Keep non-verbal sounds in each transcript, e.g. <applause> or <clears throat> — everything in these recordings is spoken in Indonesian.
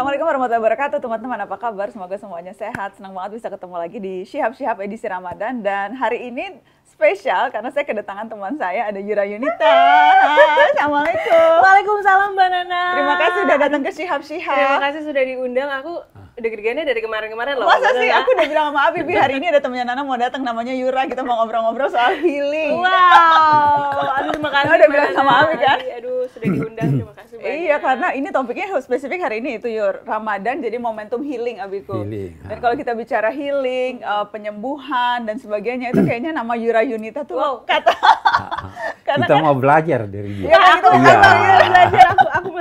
Assalamualaikum warahmatullahi wabarakatuh teman-teman apa kabar semoga semuanya sehat senang banget bisa ketemu lagi di Shihab Shihab edisi Ramadan dan hari ini spesial karena saya kedatangan teman saya ada Yura Yunita Assalamualaikum Waalaikumsalam Mbak Nana Terima kasih sudah datang ke Shihab Shihab Terima kasih sudah diundang aku ah. udah gerganya dari kemarin-kemarin loh Masa sih aku udah bilang sama Abi hari ini ada temannya Nana mau datang namanya Yura kita mau ngobrol-ngobrol soal healing Wow Aduh terima kasih udah bilang sama Abi kan iya, Aduh sudah diundang. Terima kasih banyak. Iya, karena ini topiknya spesifik hari ini itu Yur. Ramadan jadi momentum healing Abiku. Healing. Dan kalau kita bicara healing, uh, penyembuhan dan sebagainya itu kayaknya nama Yura Yunita tuh wow. kata. <laughs> kita kan, mau belajar dari dia. Iya, aku, itu iya. aku, aku, belajar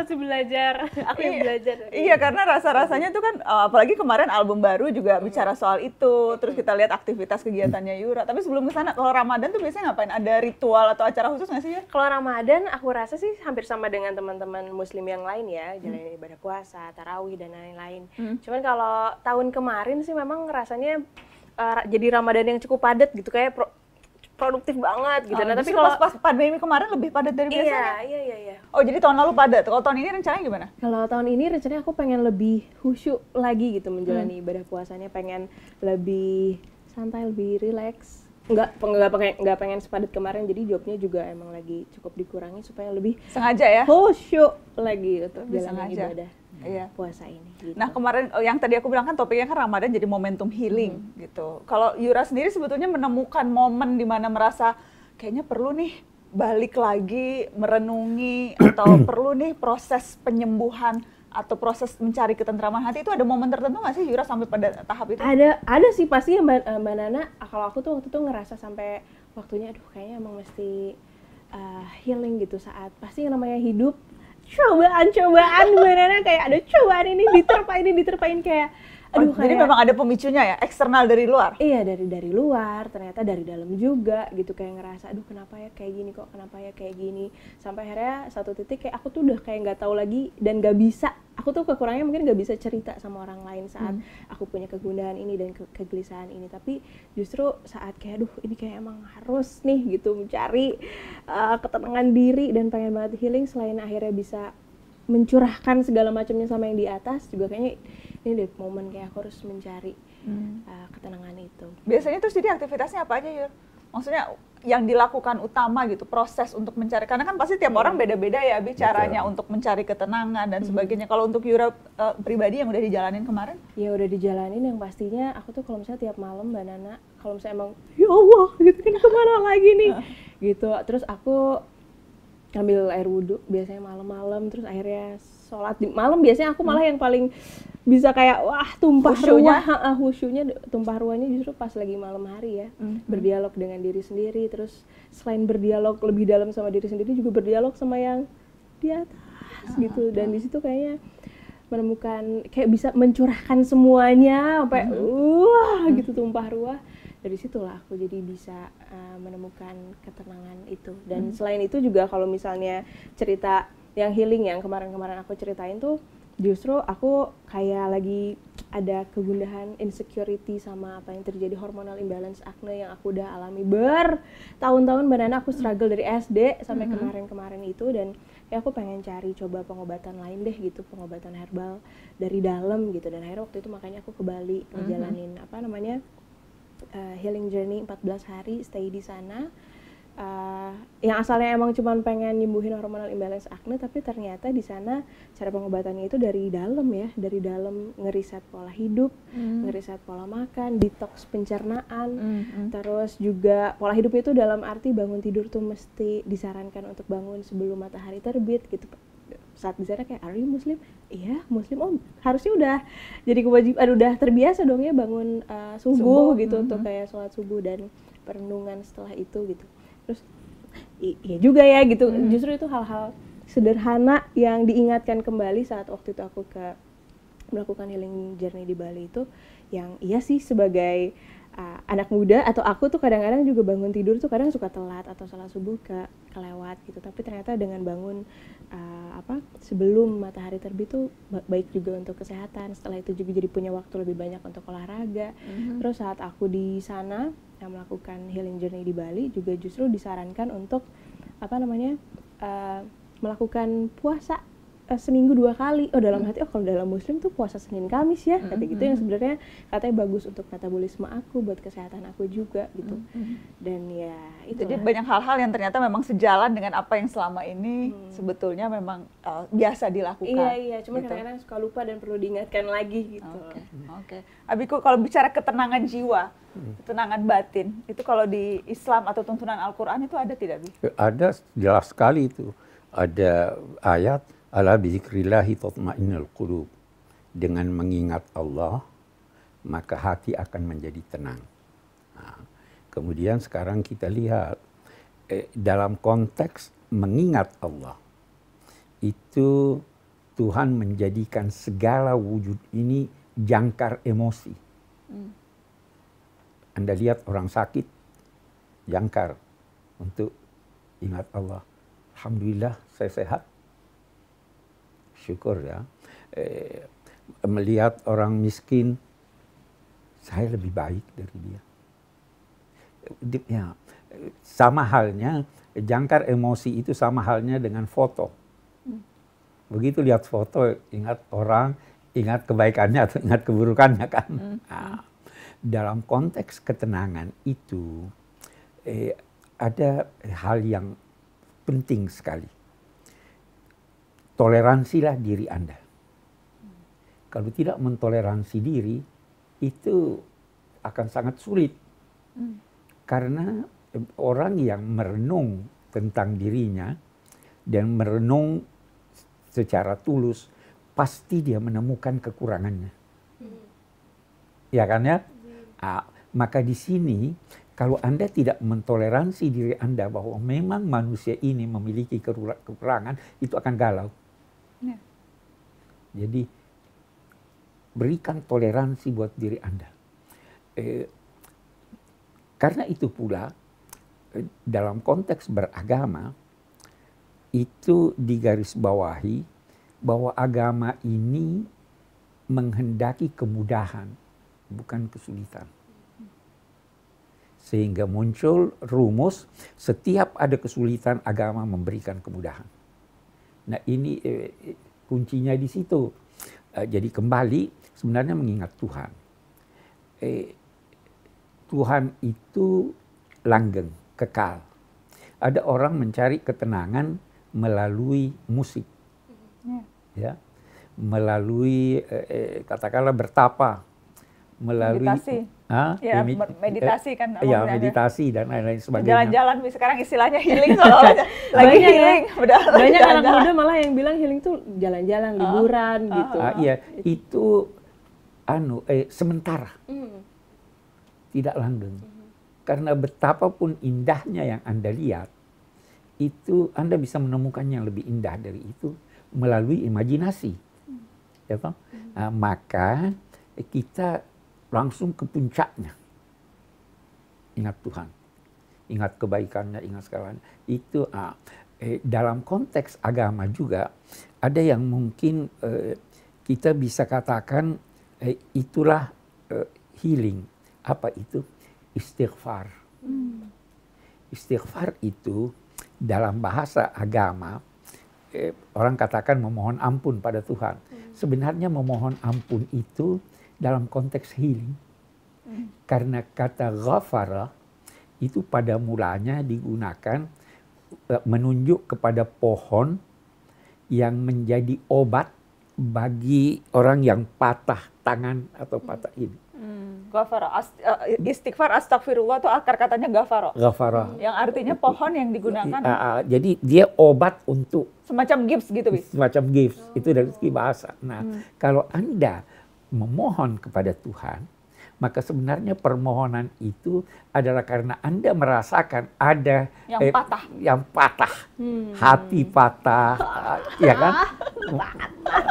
masih belajar <laughs> aku yang iya. belajar iya karena rasa rasanya tuh kan eh, apalagi kemarin album baru juga bicara soal itu terus kita lihat aktivitas kegiatannya Yura tapi sebelum ke sana kalau Ramadan tuh biasanya ngapain ada ritual atau acara khusus nggak sih ya kalau Ramadan aku rasa sih hampir sama dengan teman-teman Muslim yang lain ya hmm. jalan ibadah puasa tarawih dan lain-lain hmm. cuman kalau tahun kemarin sih memang rasanya uh, jadi Ramadan yang cukup padat gitu kayak produktif banget gitu. Oh, nah, tapi kalau pas, pandemi kemarin lebih padat dari iya, biasanya. Iya, iya, iya, iya. Oh, jadi tahun lalu padat. Kalau tahun ini rencananya gimana? Kalau tahun ini rencananya aku pengen lebih khusyuk lagi gitu menjalani hmm. ibadah puasanya, pengen lebih santai, lebih relax. Enggak, enggak pengen enggak pengen sepadat kemarin. Jadi jobnya juga emang lagi cukup dikurangi supaya lebih sengaja ya. Khusyuk lagi gitu jalani ibadah. Iya. iya. puasa ini. Gitu. Nah kemarin oh, yang tadi aku bilang kan topiknya kan Ramadan jadi momentum healing mm. gitu. Kalau Yura sendiri sebetulnya menemukan momen di mana merasa kayaknya perlu nih balik lagi merenungi <clears throat> atau perlu nih proses penyembuhan atau proses mencari ketentraman hati itu ada momen tertentu nggak sih Yura sampai pada tahap itu? Ada ada sih pasti ya mbak, eh, mbak Nana. Kalau aku tuh waktu itu ngerasa sampai waktunya, aduh kayaknya emang mesti uh, healing gitu saat pasti yang namanya hidup cobaan-cobaan gue Nana kayak ada cobaan ini diterpa ini diterpain kayak Aduh, oh, kayak, jadi memang ada pemicunya ya, eksternal dari luar. Iya dari dari luar, ternyata dari dalam juga gitu kayak ngerasa, aduh kenapa ya kayak gini kok, kenapa ya kayak gini, sampai akhirnya satu titik kayak aku tuh udah kayak nggak tahu lagi dan nggak bisa, aku tuh kekurangannya mungkin nggak bisa cerita sama orang lain saat hmm. aku punya kegundahan ini dan ke kegelisahan ini, tapi justru saat kayak, aduh ini kayak emang harus nih gitu mencari uh, ketenangan diri dan pengen banget healing selain akhirnya bisa mencurahkan segala macamnya sama yang di atas juga kayaknya ini deh momen kayak aku harus mencari hmm. uh, ketenangan itu. Biasanya terus jadi aktivitasnya apa aja Yur? Maksudnya yang dilakukan utama gitu proses untuk mencari karena kan pasti tiap hmm. orang beda-beda ya bicaranya iya. untuk mencari ketenangan dan hmm. sebagainya. Kalau untuk Yura uh, pribadi yang udah dijalanin kemarin? Ya udah dijalanin yang pastinya aku tuh kalau misalnya tiap malam Mbak Nana kalau misalnya emang ya Allah gitu kan kemana lagi nih gitu terus aku ngambil air wudhu biasanya malam-malam terus akhirnya sholat di malam biasanya aku malah yang paling bisa kayak wah tumpah ruah ah husyunya tumpah ruahnya justru pas lagi malam hari ya hmm berdialog dengan diri sendiri terus selain berdialog lebih dalam sama diri sendiri juga berdialog sama yang di atas gitu dan di situ kayaknya menemukan kayak bisa mencurahkan semuanya sampai mm-hmm. wah gitu tumpah ruah dari situlah aku jadi bisa uh, menemukan ketenangan itu dan hmm. selain itu juga kalau misalnya cerita yang healing yang kemarin-kemarin aku ceritain tuh justru aku kayak lagi ada kegundahan insecurity sama apa yang terjadi hormonal imbalance acne yang aku udah alami ber tahun tahun benar-benar aku struggle dari SD sampai hmm. kemarin-kemarin itu dan ya aku pengen cari coba pengobatan lain deh gitu pengobatan herbal dari dalam gitu dan akhirnya waktu itu makanya aku ke Bali hmm. ngejalanin apa namanya uh, healing journey 14 hari stay di sana uh, yang asalnya emang cuma pengen nyembuhin hormonal imbalance acne tapi ternyata di sana cara pengobatannya itu dari dalam ya dari dalam ngeriset pola hidup mm. ngeriset pola makan detox pencernaan mm -hmm. terus juga pola hidup itu dalam arti bangun tidur tuh mesti disarankan untuk bangun sebelum matahari terbit gitu saat di kayak are you muslim iya muslim om harusnya udah jadi kewajiban udah terbiasa dong ya bangun uh, subuh, subuh gitu mm -hmm. untuk kayak sholat subuh dan perenungan setelah itu gitu terus iya juga ya gitu mm. justru itu hal-hal sederhana yang diingatkan kembali saat waktu itu aku ke melakukan healing journey di Bali itu yang iya sih sebagai anak muda atau aku tuh kadang-kadang juga bangun tidur tuh kadang suka telat atau salah subuh ke kelewat gitu tapi ternyata dengan bangun uh, apa sebelum matahari terbit tuh baik juga untuk kesehatan setelah itu juga jadi punya waktu lebih banyak untuk olahraga mm-hmm. terus saat aku di sana yang melakukan healing journey di Bali juga justru disarankan untuk apa namanya uh, melakukan puasa uh, seminggu dua kali oh dalam hmm. hati oh kalau dalam muslim tuh puasa senin kamis ya kata gitu yang hmm. sebenarnya katanya bagus untuk metabolisme aku buat kesehatan aku juga gitu hmm. dan ya itu jadi banyak hal-hal yang ternyata memang sejalan dengan apa yang selama ini hmm. sebetulnya memang uh, biasa dilakukan iya iya cuma gitu. kadang-kadang suka lupa dan perlu diingatkan lagi gitu oke okay. okay. abiku kalau bicara ketenangan jiwa ketenangan batin itu kalau di Islam atau tuntunan Al-Qur'an itu ada tidak bi ada jelas sekali itu ada ayat Ala bizikrillahi tatma'innul qulub. Dengan mengingat Allah, maka hati akan menjadi tenang. Nah, kemudian sekarang kita lihat eh, dalam konteks mengingat Allah itu Tuhan menjadikan segala wujud ini jangkar emosi. Hmm. Anda lihat orang sakit jangkar untuk ingat Allah. Alhamdulillah saya sehat bersyukur ya eh, melihat orang miskin saya lebih baik dari dia ya sama halnya jangkar emosi itu sama halnya dengan foto begitu lihat foto ingat orang ingat kebaikannya atau ingat keburukannya kan mm-hmm. nah, dalam konteks ketenangan itu eh, ada hal yang penting sekali toleransilah diri Anda. Kalau tidak mentoleransi diri, itu akan sangat sulit. Hmm. Karena orang yang merenung tentang dirinya dan merenung secara tulus, pasti dia menemukan kekurangannya. Hmm. Ya kan ya? Hmm. Ah, maka di sini kalau Anda tidak mentoleransi diri Anda bahwa memang manusia ini memiliki kekurangan, itu akan galau. Jadi berikan toleransi buat diri Anda. Eh, karena itu pula eh, dalam konteks beragama itu digarisbawahi bahwa agama ini menghendaki kemudahan bukan kesulitan. Sehingga muncul rumus setiap ada kesulitan agama memberikan kemudahan. Nah ini eh, kuncinya di situ. Uh, jadi kembali sebenarnya mengingat Tuhan. Eh, Tuhan itu langgeng, kekal. Ada orang mencari ketenangan melalui musik, ya, ya. melalui eh, eh, katakanlah bertapa, melalui meditasi Ya, meditasi kan. Iya, oh, meditasi dan lain-lain sebagainya. Jalan-jalan sekarang istilahnya healing <laughs> lagi ya. healing. Ya. banyak jalan -jalan. anak muda malah yang bilang healing tuh jalan-jalan, ah, liburan ah, gitu. Ah, iya, itu anu eh sementara. Hmm. Tidak langgeng. Hmm. Karena betapapun indahnya yang Anda lihat, itu Anda bisa menemukan yang lebih indah dari itu melalui imajinasi. Hmm. Ya, Bang? nah, hmm. maka kita langsung ke puncaknya. Ingat Tuhan, ingat kebaikannya, ingat segalanya. Itu ah, eh, dalam konteks agama juga ada yang mungkin eh, kita bisa katakan eh, itulah eh, healing. Apa itu? Istighfar. Hmm. Istighfar itu dalam bahasa agama eh, orang katakan memohon ampun pada Tuhan. Hmm. Sebenarnya memohon ampun itu dalam konteks healing. Hmm. Karena kata ghafara itu pada mulanya digunakan e, menunjuk kepada pohon yang menjadi obat bagi orang yang patah tangan atau patah ini. Hmm. Gafara, e, e, istighfar astagfirullah itu akar katanya ghafara. Gafara. Yang artinya pohon yang digunakan. Iya, jadi dia obat untuk. Semacam gifts gitu bis. Semacam gips, itu dari segi bahasa. Nah hmm. kalau Anda memohon kepada Tuhan, maka sebenarnya permohonan itu adalah karena Anda merasakan ada yang eh, patah, yang patah. Hmm. hati patah, <laughs> ya kan?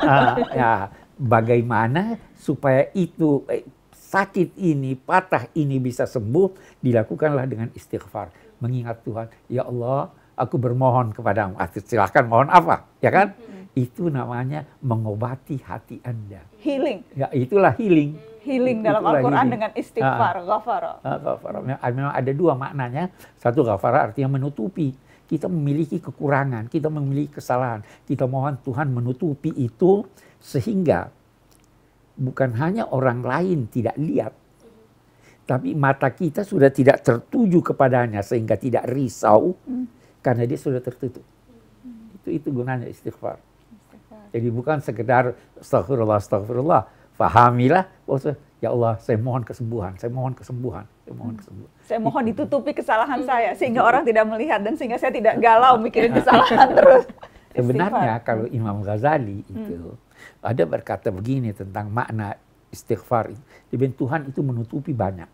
uh, ya, bagaimana supaya itu eh, sakit ini, patah ini bisa sembuh, dilakukanlah dengan istighfar. Mengingat Tuhan, ya Allah, aku bermohon kepadamu. Ah, Silahkan mohon apa, ya kan? Hmm itu namanya mengobati hati Anda. Healing. Ya, itulah healing. Healing dalam Al-Qur'an dengan ah. istighfar, ghafara. Ah, ghafara. Ah, memang ada dua maknanya. Satu ghafara artinya menutupi. Kita memiliki kekurangan, kita memiliki kesalahan. Kita mohon Tuhan menutupi itu sehingga bukan hanya orang lain tidak lihat, tapi mata kita sudah tidak tertuju kepadanya sehingga tidak risau hmm. karena dia sudah tertutup. Itu itu gunanya istighfar. Jadi bukan sekedar astagfirullah, astagfirullah. Fahamilah, ya Allah saya mohon kesembuhan, saya mohon kesembuhan, saya mohon hmm. kesembuhan. Saya mohon ditutupi kesalahan hmm. saya sehingga orang tidak melihat dan sehingga saya tidak galau hmm. mikirin kesalahan terus. <laughs> Sebenarnya kalau Imam Ghazali itu hmm. ada berkata begini tentang makna istighfar. Demikian Tuhan itu menutupi banyak.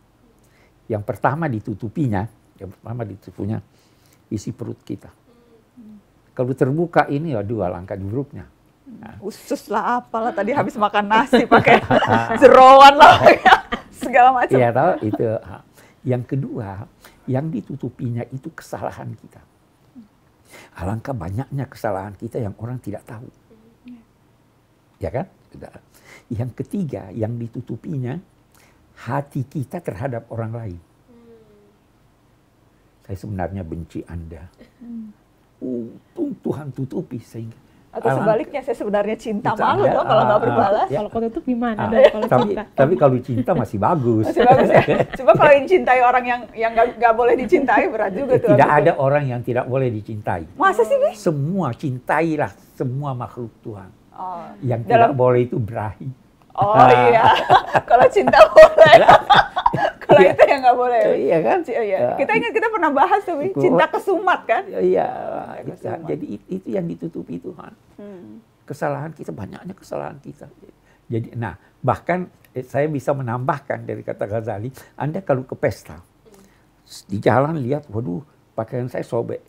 Yang pertama ditutupinya, yang pertama ditutupinya isi perut kita. Kalau terbuka ini ya dua langkah buruknya usus lah apalah tadi habis makan nasi pakai <laughs> jeroan lah <laughs> segala macam. Iya tahu itu. Yang kedua, yang ditutupinya itu kesalahan kita. Alangkah banyaknya kesalahan kita yang orang tidak tahu. Ya kan? Yang ketiga, yang ditutupinya hati kita terhadap orang lain. Saya sebenarnya benci Anda. Hmm. Untung Tuhan tutupi sehingga atau Alang. sebaliknya saya sebenarnya cinta, cinta malu dong kalau nggak ah, ah, berbalas ya. kalau tutup gimana ah. kalau tapi, cinta tapi kalau cinta masih bagus masih bagus ya <laughs> coba kalau cintai orang yang yang nggak boleh dicintai berat juga tuh tidak ada itu. orang yang tidak boleh dicintai masa sih Bi? semua cintailah semua makhluk Tuhan oh. yang Dalam... tidak boleh itu berahi oh iya <laughs> kalau cinta boleh <laughs> lah iya. itu ya nggak boleh. Oh, iya kan? Oh, iya. iya. Kita ingat kita pernah bahas tapi cinta kesumat kan? Iya. iya. Kesumat. Jadi itu yang ditutupi Tuhan. Hmm. Kesalahan kita banyaknya kesalahan kita. Jadi, nah bahkan eh, saya bisa menambahkan dari kata Ghazali, Anda kalau ke pesta di jalan lihat, waduh pakaian saya sobek,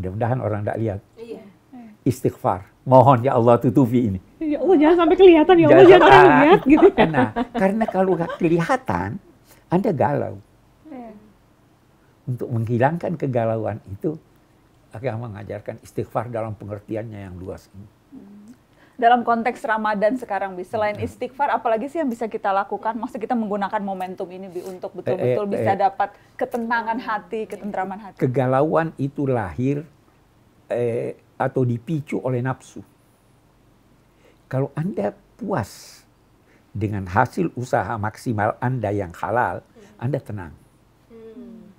mudah-mudahan orang tidak lihat. Iya. Istighfar, mohon ya Allah tutupi ini. Ya Allah jangan sampai kelihatan ya Allah jangan, jangan orang lihat gitu. Nah karena kalau kelihatan anda galau. Iya. Untuk menghilangkan kegalauan itu, agama mengajarkan istighfar dalam pengertiannya yang luas ini. Hmm. Dalam konteks Ramadan sekarang, Bi, selain hmm. istighfar, apalagi sih yang bisa kita lakukan? Maksud kita menggunakan momentum ini, Bi, untuk eh, betul-betul eh, eh, bisa eh, dapat ketenangan hati, ketentraman hati. Kegalauan itu lahir eh, atau dipicu oleh nafsu. Kalau Anda puas dengan hasil usaha maksimal Anda yang halal, hmm. Anda tenang. Hmm.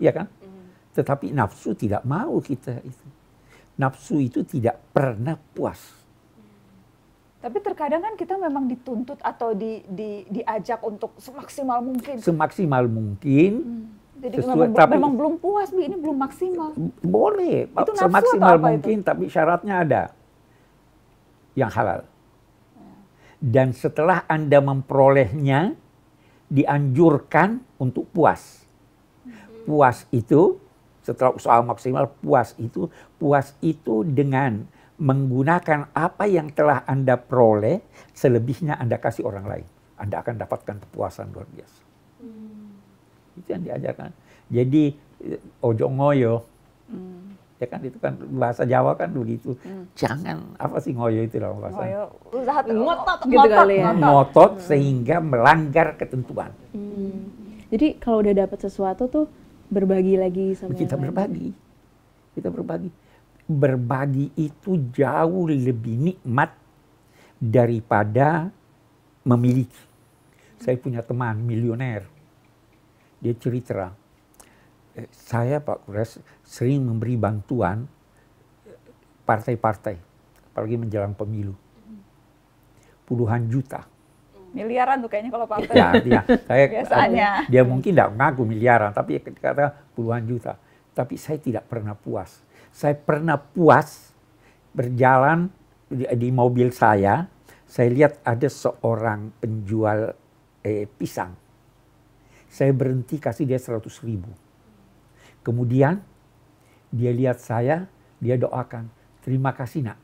Iya kan? Hmm. Tetapi nafsu tidak mau kita itu. Nafsu itu tidak pernah puas. Hmm. Tapi terkadang kan kita memang dituntut atau di, di, diajak untuk semaksimal mungkin. Semaksimal mungkin. Hmm. Jadi sesuai, memang, tapi, memang belum puas, ini belum maksimal. Boleh, itu semaksimal mungkin, itu? tapi syaratnya ada yang halal. Dan setelah Anda memperolehnya, dianjurkan untuk puas. Puas itu, setelah usaha maksimal, puas itu, puas itu dengan menggunakan apa yang telah Anda peroleh, selebihnya Anda kasih orang lain. Anda akan dapatkan kepuasan luar biasa. Hmm. Itu yang diajarkan. Jadi, eh, ojo ngoyo. Hmm ya kan itu kan bahasa Jawa kan begitu hmm. jangan apa sih ngoyo itu dalam bahasa ngoyo Zahat, ngotot gitu kali ya ngotot hmm. sehingga melanggar ketentuan hmm. jadi kalau udah dapat sesuatu tuh berbagi lagi sama kita berbagi lain. kita berbagi berbagi itu jauh lebih nikmat daripada memiliki saya punya teman milioner dia cerita saya Pak Kures sering memberi bantuan partai-partai, apalagi menjelang pemilu. Puluhan juta. Miliaran tuh kayaknya kalau partai. Ya, dia, Saya, <laughs> Biasanya. dia mungkin tidak mengaku miliaran, tapi kata puluhan juta. Tapi saya tidak pernah puas. Saya pernah puas berjalan di, di mobil saya, saya lihat ada seorang penjual eh, pisang. Saya berhenti kasih dia seratus ribu Kemudian dia lihat saya, dia doakan, terima kasih nak.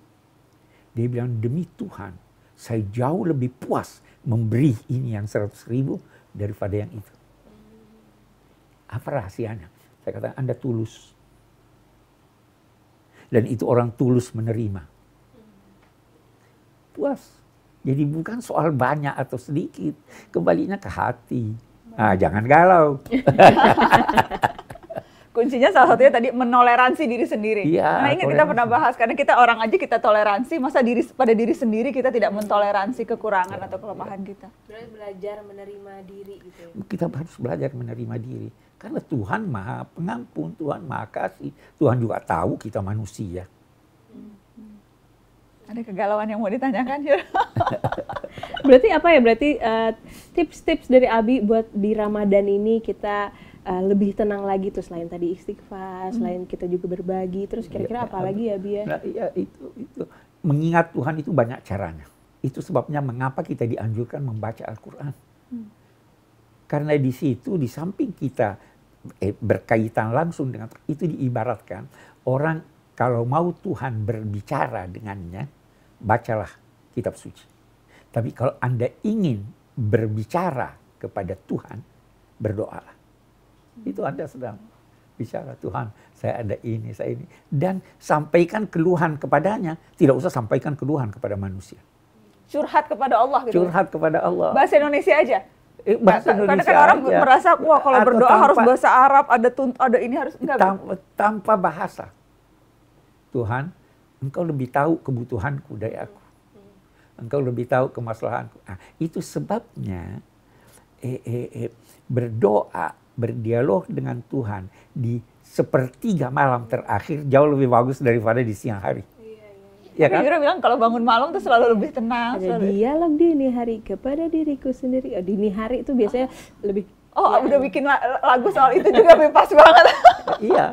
Dia bilang, demi Tuhan, saya jauh lebih puas memberi ini yang seratus ribu daripada yang itu. Apa rahasianya? Saya kata, Anda tulus. Dan itu orang tulus menerima. Puas. Jadi bukan soal banyak atau sedikit. Kembalinya ke hati. Nah, jangan galau. <laughs> kuncinya salah satunya tadi menoleransi diri sendiri. Iya. Nah, ingat toleransi. kita pernah bahas karena kita orang aja kita toleransi, masa diri pada diri sendiri kita tidak mentoleransi kekurangan ya, atau kelemahan ya. kita. Berarti belajar menerima diri gitu. Ya? Kita harus belajar menerima diri karena Tuhan Maha Pengampun, Tuhan Maha Kasih. Tuhan juga tahu kita manusia. Hmm. Ada kegalauan yang mau ditanyakan, Yur? <laughs> Berarti apa ya? Berarti eh, tips-tips uh, dari Abi buat di Ramadan ini kita uh, lebih tenang lagi tuh selain tadi istighfar, hmm. selain kita juga berbagi, terus iya, kira-kira ya, apa lagi ya Bia? Ya? Nah, ya itu itu mengingat Tuhan itu banyak caranya. Itu sebabnya mengapa kita dianjurkan membaca Al-Qur'an. Hmm. Karena di situ di samping kita eh, berkaitan langsung dengan itu diibaratkan orang kalau mau Tuhan berbicara dengannya, bacalah kitab suci. Tapi kalau Anda ingin berbicara kepada Tuhan, berdoalah. Itu Anda sedang bicara Tuhan saya ada ini saya ini dan sampaikan keluhan kepadanya tidak usah sampaikan keluhan kepada manusia curhat kepada Allah gitu curhat kepada Allah bahasa Indonesia aja eh, bahasa Indonesia karena kan orang aja. merasa wah kalau Atau berdoa tanpa, harus bahasa Arab ada tunt ada ini harus enggak tanpa, tanpa bahasa Tuhan engkau lebih tahu kebutuhanku dari aku engkau lebih tahu kemaslahanku nah, itu sebabnya eh, eh, eh, berdoa berdialog dengan Tuhan di sepertiga malam terakhir jauh lebih bagus daripada di siang hari. Ya, Iya. iya, iya. iya kan? Yura bilang kalau bangun malam tuh selalu lebih tenang. Ada selalu... dialog dini hari kepada diriku sendiri. Oh, dini hari itu biasanya oh. lebih. Oh, ya. udah bikin lagu soal itu juga bebas banget. iya,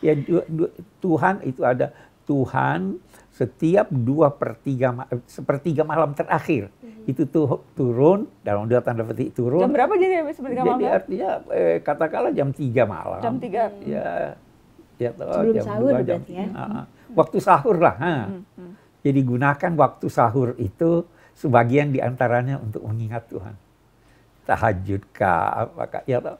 ya Tuhan itu ada Tuhan setiap dua per tiga, sepertiga malam terakhir hmm. itu tuh turun dalam dua tanda petik turun. Jam berapa jadi sepertiga malam? Jadi artinya eh, katakanlah jam tiga malam. Jam tiga. Ya, ya Sebelum jam sahur dua, jam, ya. Hmm. waktu sahur lah. Ha. Hmm, hmm. Jadi gunakan waktu sahur itu sebagian diantaranya untuk mengingat Tuhan. Tahajud kah, apakah ya tahu.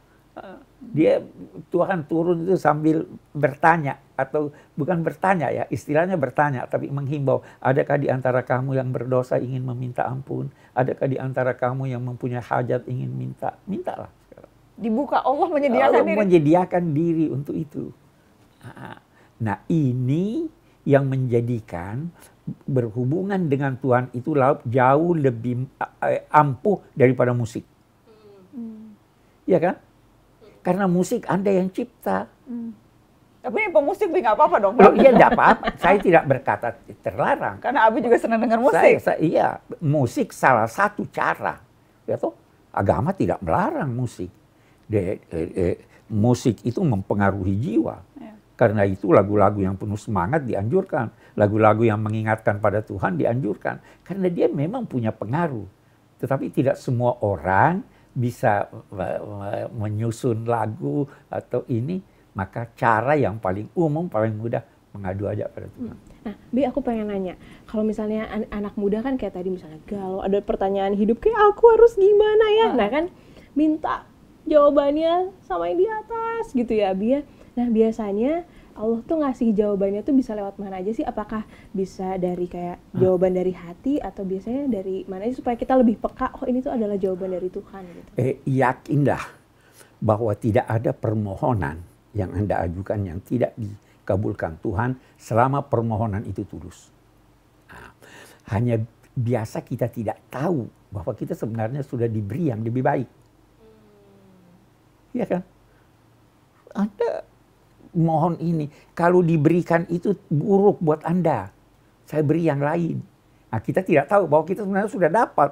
Dia Tuhan turun itu sambil bertanya atau bukan bertanya ya, istilahnya bertanya tapi menghimbau, adakah di antara kamu yang berdosa ingin meminta ampun? Adakah di antara kamu yang mempunyai hajat ingin minta? Mintalah. Dibuka Allah ya, menyediakan Allah diri. menyediakan diri untuk itu. Nah, ini yang menjadikan berhubungan dengan Tuhan itu jauh lebih eh, ampuh daripada musik. Hmm. Ya kan? Karena musik Anda yang cipta. Hmm. Tapi pemusik nggak apa-apa dong. Oh, iya nggak apa-apa. saya tidak berkata terlarang. Karena Abi juga senang dengar musik. Saya, saya, iya, musik salah satu cara. Ya toh, agama tidak melarang musik. De, eh, eh, musik itu mempengaruhi jiwa. Ya. Karena itu lagu-lagu yang penuh semangat dianjurkan. Lagu-lagu yang mengingatkan pada Tuhan dianjurkan. Karena dia memang punya pengaruh. Tetapi tidak semua orang bisa menyusun lagu atau ini maka cara yang paling umum, paling mudah mengadu aja pada Tuhan. Hmm. Nah, Bi aku pengen nanya, kalau misalnya an anak muda kan kayak tadi misalnya galau, ada pertanyaan hidup kayak aku harus gimana ya? Ah. Nah kan minta jawabannya sama yang di atas gitu ya, Bi ya. Nah biasanya Allah tuh ngasih jawabannya tuh bisa lewat mana aja sih? Apakah bisa dari kayak ah. jawaban dari hati atau biasanya dari mana aja supaya kita lebih peka? Oh ini tuh adalah jawaban dari Tuhan gitu. Eh, yakinlah bahwa tidak ada permohonan yang Anda ajukan yang tidak dikabulkan Tuhan selama permohonan itu tulus. Nah, hanya biasa kita tidak tahu bahwa kita sebenarnya sudah diberi yang lebih baik. Iya kan? Anda mohon ini, kalau diberikan itu buruk buat Anda. Saya beri yang lain. Nah, kita tidak tahu bahwa kita sebenarnya sudah dapat.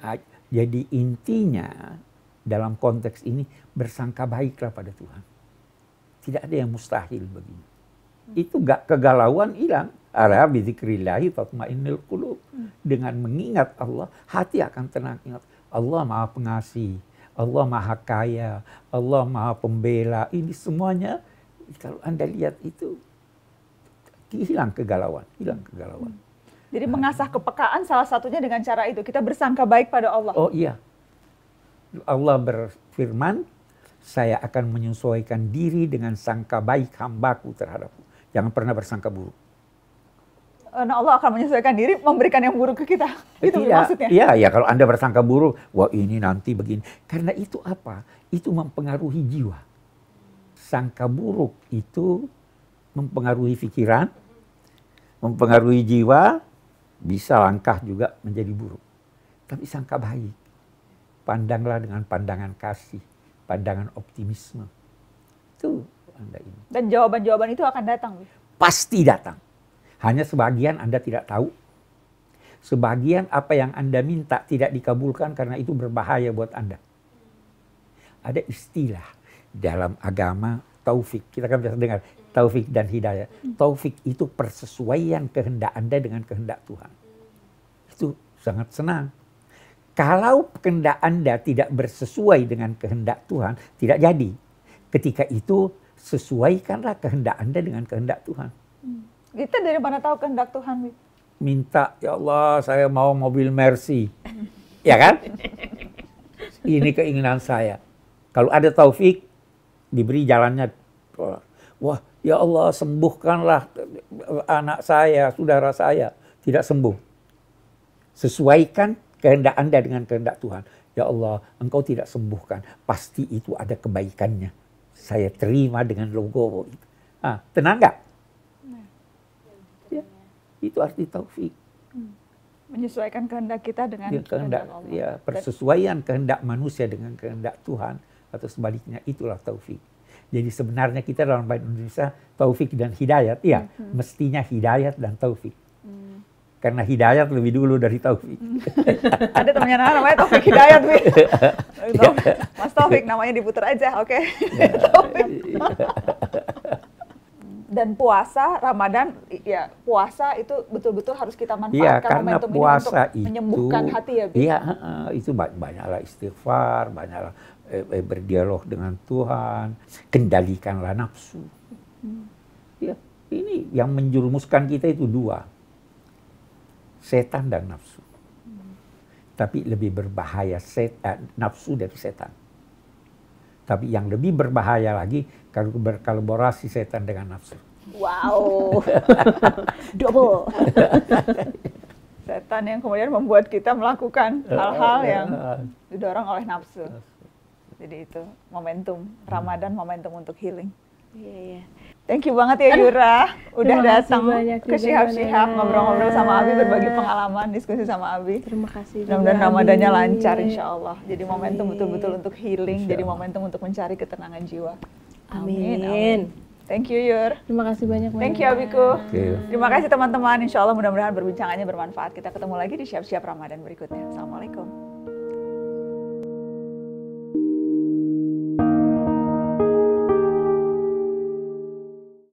Nah, jadi intinya dalam konteks ini bersangka baiklah pada Tuhan. Tidak ada yang mustahil begini. Itu gak kegalauan hilang. Hmm. Dengan mengingat Allah, hati akan tenang ingat. Allah Maha Pengasih, Allah Maha Kaya, Allah Maha Pembela. Ini semuanya kalau Anda lihat itu hilang kegalauan, hilang kegalauan. Jadi mengasah kepekaan salah satunya dengan cara itu. Kita bersangka baik pada Allah. Oh iya, Allah berfirman, saya akan menyesuaikan diri dengan sangka baik hambaku terhadapku, Jangan pernah bersangka buruk. Eh, nah Allah akan menyesuaikan diri, memberikan yang buruk ke kita. Eh, itu Tidak, maksudnya. Iya, ya kalau Anda bersangka buruk, wah ini nanti begini. Karena itu apa? Itu mempengaruhi jiwa. Sangka buruk itu mempengaruhi pikiran, mempengaruhi jiwa, bisa langkah juga menjadi buruk. Tapi sangka baik pandanglah dengan pandangan kasih, pandangan optimisme. Itu Anda ini. Dan jawaban-jawaban itu akan datang? Pasti datang. Hanya sebagian Anda tidak tahu. Sebagian apa yang Anda minta tidak dikabulkan karena itu berbahaya buat Anda. Ada istilah dalam agama taufik. Kita kan biasa dengar taufik dan hidayah. Taufik itu persesuaian kehendak Anda dengan kehendak Tuhan. Itu sangat senang kalau kehendak Anda tidak bersesuai dengan kehendak Tuhan, tidak jadi. Ketika itu sesuaikanlah kehendak Anda dengan kehendak Tuhan. Hmm. Kita dari mana tahu kehendak Tuhan? Minta, ya Allah saya mau mobil Mercy. <laughs> ya kan? Ini keinginan saya. Kalau ada taufik, diberi jalannya. Wah, ya Allah sembuhkanlah anak saya, saudara saya. Tidak sembuh. Sesuaikan kehendak Anda dengan kehendak Tuhan. Ya Allah, Engkau tidak sembuhkan. Pasti itu ada kebaikannya. Saya terima dengan logo itu. Ah, tenang nggak? ya, itu arti taufik. Hmm. Menyesuaikan kehendak kita dengan ya, kehendak, kehendak Allah. Ya, persesuaian kehendak manusia dengan kehendak Tuhan atau sebaliknya itulah taufik. Jadi sebenarnya kita dalam bahasa Indonesia taufik dan hidayat ya, mm -hmm. mestinya hidayat dan taufik karena hidayat lebih dulu dari taufik. <laughs> Ada temannya Nana namanya Taufik Hidayat, Wi. Iya. Mas Taufik namanya diputar aja, oke. Okay. Iya. <laughs> Taufik. Dan puasa Ramadan ya puasa itu betul-betul harus kita manfaatkan ya, karena momentum puasa ini untuk itu, menyembuhkan hati ya, Bi. Iya, itu banyaklah istighfar, banyaklah eh, eh, berdialog dengan Tuhan, kendalikanlah nafsu. Hmm. Ya, ini yang menjerumuskan kita itu dua Setan dan nafsu. Tapi lebih berbahaya setan, eh, nafsu dari setan. Tapi yang lebih berbahaya lagi kalau berkolaborasi setan dengan nafsu. Wow, <laughs> double. <laughs> setan yang kemudian membuat kita melakukan eh, hal-hal eh, yang didorong oleh nafsu. Jadi itu momentum Ramadan momentum untuk healing. Iya iya. Thank you banget ya Yura, udah datang ke Shihab Shihab ngobrol-ngobrol sama Abi, berbagi pengalaman, diskusi sama Abi. Terima kasih. Mudah-mudahan Ramadannya lancar insya Allah. Jadi momentum betul-betul untuk healing, jadi momentum untuk mencari ketenangan jiwa. Amin. Amin. Thank you Yur. Terima kasih banyak. Thank you Abiku. Terima kasih teman-teman. Insya Allah mudah-mudahan berbincangannya bermanfaat. Kita ketemu lagi di siap-siap Ramadan berikutnya. Assalamualaikum.